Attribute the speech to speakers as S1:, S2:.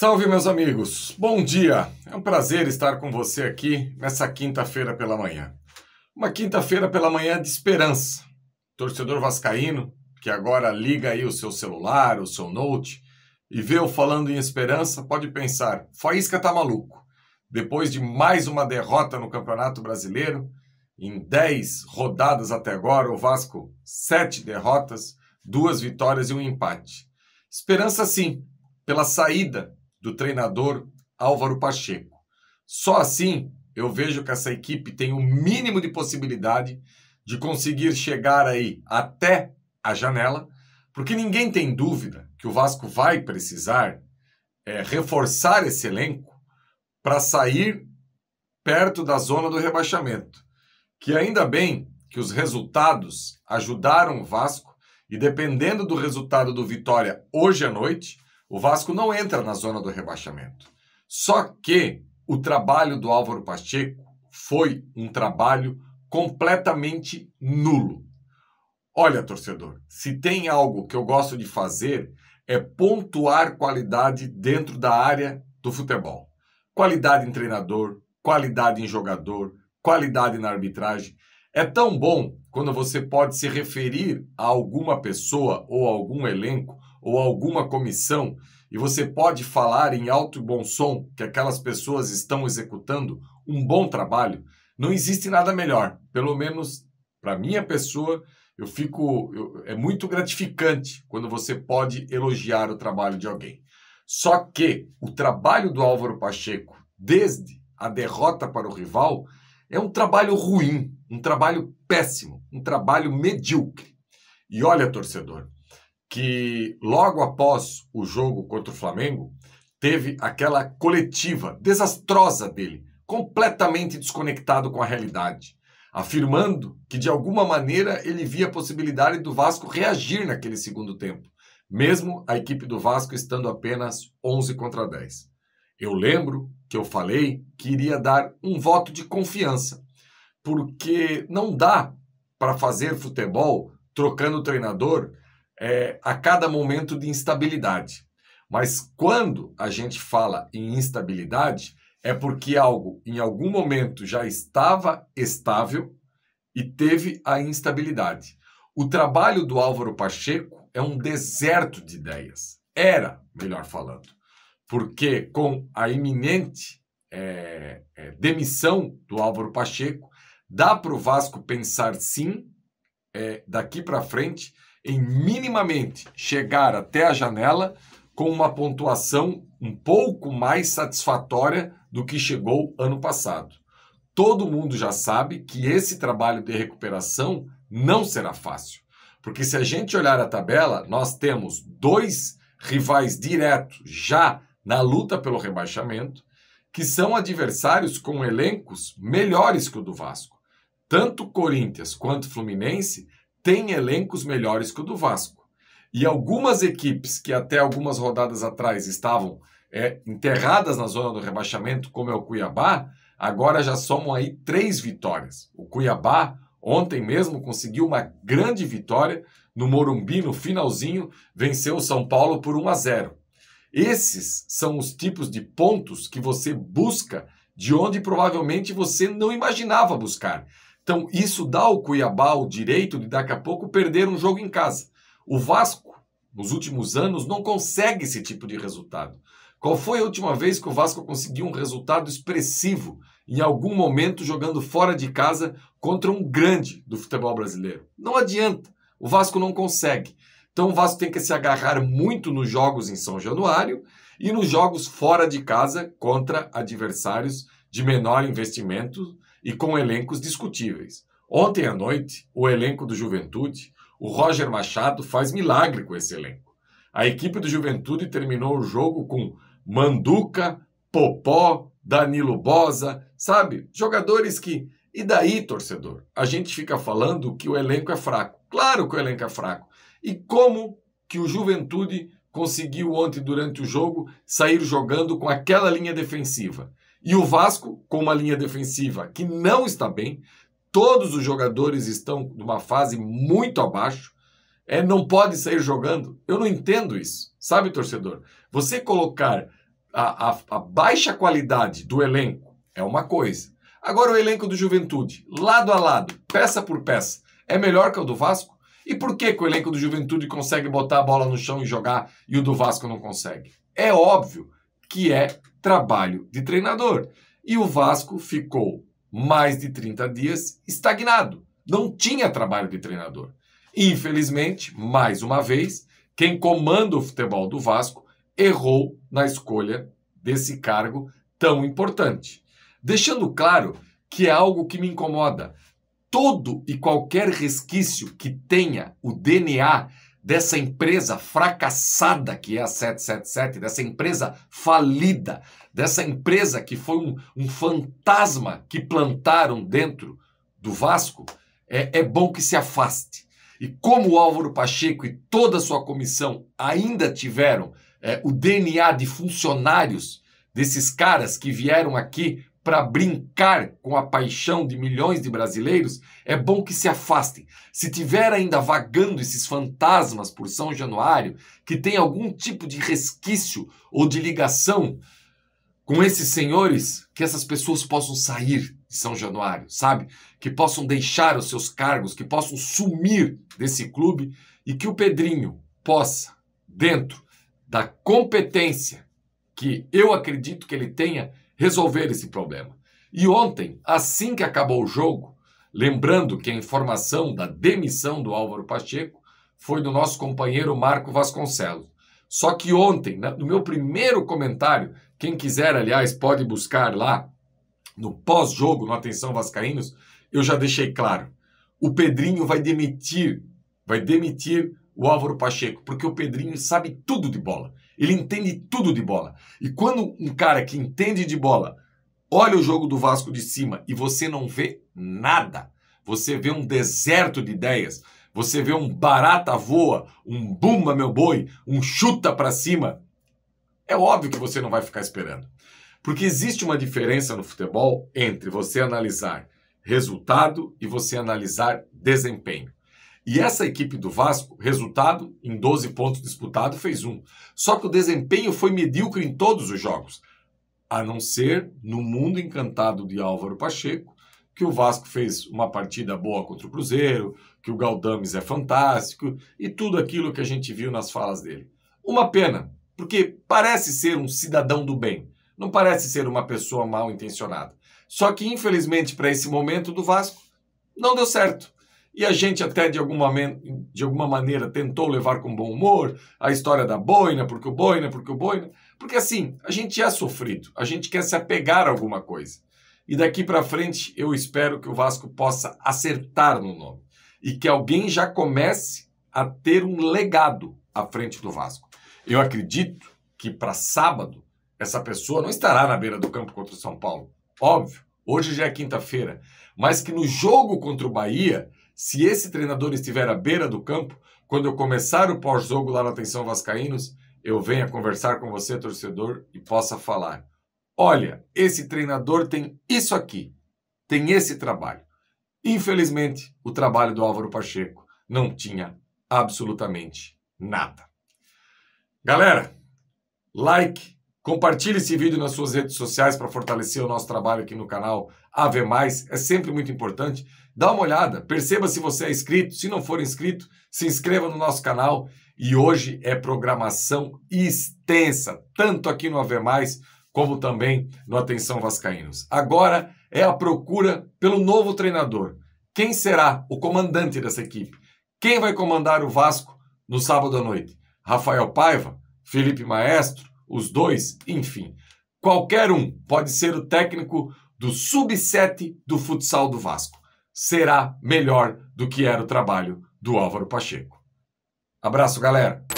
S1: Salve, meus amigos! Bom dia! É um prazer estar com você aqui nessa quinta-feira pela manhã. Uma quinta-feira pela manhã de esperança. Torcedor vascaíno, que agora liga aí o seu celular, o seu note, e vê eu falando em esperança, pode pensar, Faísca tá maluco. Depois de mais uma derrota no Campeonato Brasileiro, em 10 rodadas até agora, o Vasco, 7 derrotas, duas vitórias e um empate. Esperança sim, pela saída do treinador Álvaro Pacheco. Só assim eu vejo que essa equipe tem o um mínimo de possibilidade de conseguir chegar aí até a janela, porque ninguém tem dúvida que o Vasco vai precisar é, reforçar esse elenco para sair perto da zona do rebaixamento. Que ainda bem que os resultados ajudaram o Vasco e dependendo do resultado do Vitória hoje à noite, o Vasco não entra na zona do rebaixamento. Só que o trabalho do Álvaro Pacheco foi um trabalho completamente nulo. Olha, torcedor, se tem algo que eu gosto de fazer é pontuar qualidade dentro da área do futebol. Qualidade em treinador, qualidade em jogador, qualidade na arbitragem. É tão bom quando você pode se referir a alguma pessoa ou algum elenco ou alguma comissão e você pode falar em alto e bom som que aquelas pessoas estão executando um bom trabalho. Não existe nada melhor, pelo menos para minha pessoa, eu fico eu, é muito gratificante quando você pode elogiar o trabalho de alguém. Só que o trabalho do Álvaro Pacheco desde a derrota para o rival é um trabalho ruim, um trabalho péssimo, um trabalho medíocre. E olha, torcedor, que logo após o jogo contra o Flamengo, teve aquela coletiva desastrosa dele, completamente desconectado com a realidade, afirmando que de alguma maneira ele via a possibilidade do Vasco reagir naquele segundo tempo, mesmo a equipe do Vasco estando apenas 11 contra 10. Eu lembro que eu falei que iria dar um voto de confiança porque não dá para fazer futebol trocando treinador é, a cada momento de instabilidade. Mas quando a gente fala em instabilidade, é porque algo em algum momento já estava estável e teve a instabilidade. O trabalho do Álvaro Pacheco é um deserto de ideias. Era, melhor falando, porque com a iminente é, é, demissão do Álvaro Pacheco, Dá para o Vasco pensar sim, é, daqui para frente, em minimamente chegar até a janela com uma pontuação um pouco mais satisfatória do que chegou ano passado. Todo mundo já sabe que esse trabalho de recuperação não será fácil, porque se a gente olhar a tabela, nós temos dois rivais diretos já na luta pelo rebaixamento, que são adversários com elencos melhores que o do Vasco tanto Corinthians quanto Fluminense têm elencos melhores que o do Vasco. E algumas equipes que até algumas rodadas atrás estavam é, enterradas na zona do rebaixamento, como é o Cuiabá, agora já somam aí três vitórias. O Cuiabá ontem mesmo conseguiu uma grande vitória no Morumbi, no finalzinho, venceu o São Paulo por 1 a 0. Esses são os tipos de pontos que você busca de onde provavelmente você não imaginava buscar. Então, isso dá ao Cuiabá o direito de daqui a pouco perder um jogo em casa. O Vasco, nos últimos anos, não consegue esse tipo de resultado. Qual foi a última vez que o Vasco conseguiu um resultado expressivo em algum momento jogando fora de casa contra um grande do futebol brasileiro? Não adianta. O Vasco não consegue. Então o Vasco tem que se agarrar muito nos jogos em São Januário e nos jogos fora de casa contra adversários de menor investimento e com elencos discutíveis. Ontem à noite, o elenco do Juventude, o Roger Machado faz milagre com esse elenco. A equipe do Juventude terminou o jogo com Manduca, Popó, Danilo Bosa, sabe? Jogadores que. E daí, torcedor? A gente fica falando que o elenco é fraco. Claro que o elenco é fraco. E como que o Juventude conseguiu ontem, durante o jogo, sair jogando com aquela linha defensiva? E o Vasco, com uma linha defensiva que não está bem, todos os jogadores estão numa fase muito abaixo, é, não pode sair jogando. Eu não entendo isso, sabe, torcedor? Você colocar a, a, a baixa qualidade do elenco é uma coisa. Agora, o elenco do Juventude, lado a lado, peça por peça, é melhor que o do Vasco? E por que, que o elenco do Juventude consegue botar a bola no chão e jogar e o do Vasco não consegue? É óbvio que é trabalho de treinador. E o Vasco ficou mais de 30 dias estagnado. Não tinha trabalho de treinador. Infelizmente, mais uma vez, quem comanda o futebol do Vasco errou na escolha desse cargo tão importante. Deixando claro que é algo que me incomoda. Todo e qualquer resquício que tenha o DNA dessa empresa fracassada que é a 777, dessa empresa falida, dessa empresa que foi um, um fantasma que plantaram dentro do Vasco, é, é bom que se afaste. E como o Álvaro Pacheco e toda a sua comissão ainda tiveram é, o DNA de funcionários desses caras que vieram aqui para brincar com a paixão de milhões de brasileiros, é bom que se afastem. Se tiver ainda vagando esses fantasmas por São Januário, que tem algum tipo de resquício ou de ligação com esses senhores, que essas pessoas possam sair de São Januário, sabe? Que possam deixar os seus cargos, que possam sumir desse clube e que o Pedrinho possa, dentro da competência que eu acredito que ele tenha, resolver esse problema. E ontem, assim que acabou o jogo, lembrando que a informação da demissão do Álvaro Pacheco foi do nosso companheiro Marco Vasconcelos. Só que ontem, no meu primeiro comentário, quem quiser, aliás, pode buscar lá no pós-jogo, no Atenção Vascaínos, eu já deixei claro. O Pedrinho vai demitir, vai demitir o Álvaro Pacheco, porque o Pedrinho sabe tudo de bola. Ele entende tudo de bola. E quando um cara que entende de bola olha o jogo do Vasco de cima e você não vê nada, você vê um deserto de ideias, você vê um barata voa, um bumba meu boi, um chuta para cima, é óbvio que você não vai ficar esperando. Porque existe uma diferença no futebol entre você analisar resultado e você analisar desempenho. E essa equipe do Vasco, resultado em 12 pontos disputados, fez um. Só que o desempenho foi medíocre em todos os jogos, a não ser no mundo encantado de Álvaro Pacheco, que o Vasco fez uma partida boa contra o Cruzeiro, que o Galdames é fantástico e tudo aquilo que a gente viu nas falas dele. Uma pena, porque parece ser um cidadão do bem, não parece ser uma pessoa mal intencionada. Só que, infelizmente, para esse momento do Vasco, não deu certo e a gente até de alguma, de alguma maneira tentou levar com bom humor a história da boina, porque o boina, porque o boina. Porque assim, a gente é sofrido, a gente quer se apegar a alguma coisa. E daqui para frente eu espero que o Vasco possa acertar no nome e que alguém já comece a ter um legado à frente do Vasco. Eu acredito que para sábado essa pessoa não estará na beira do campo contra o São Paulo. Óbvio, hoje já é quinta-feira, mas que no jogo contra o Bahia, se esse treinador estiver à beira do campo, quando eu começar o pós-jogo lá na Atenção Vascaínos, eu venha conversar com você, torcedor, e possa falar: olha, esse treinador tem isso aqui, tem esse trabalho. Infelizmente, o trabalho do Álvaro Pacheco não tinha absolutamente nada. Galera, like, Compartilhe esse vídeo nas suas redes sociais para fortalecer o nosso trabalho aqui no canal Mais É sempre muito importante. Dá uma olhada, perceba se você é inscrito. Se não for inscrito, se inscreva no nosso canal. E hoje é programação extensa, tanto aqui no Mais como também no Atenção Vascaínos. Agora é a procura pelo novo treinador. Quem será o comandante dessa equipe? Quem vai comandar o Vasco no sábado à noite? Rafael Paiva? Felipe Maestro? os dois, enfim. Qualquer um pode ser o técnico do sub-7 do futsal do Vasco. Será melhor do que era o trabalho do Álvaro Pacheco. Abraço, galera!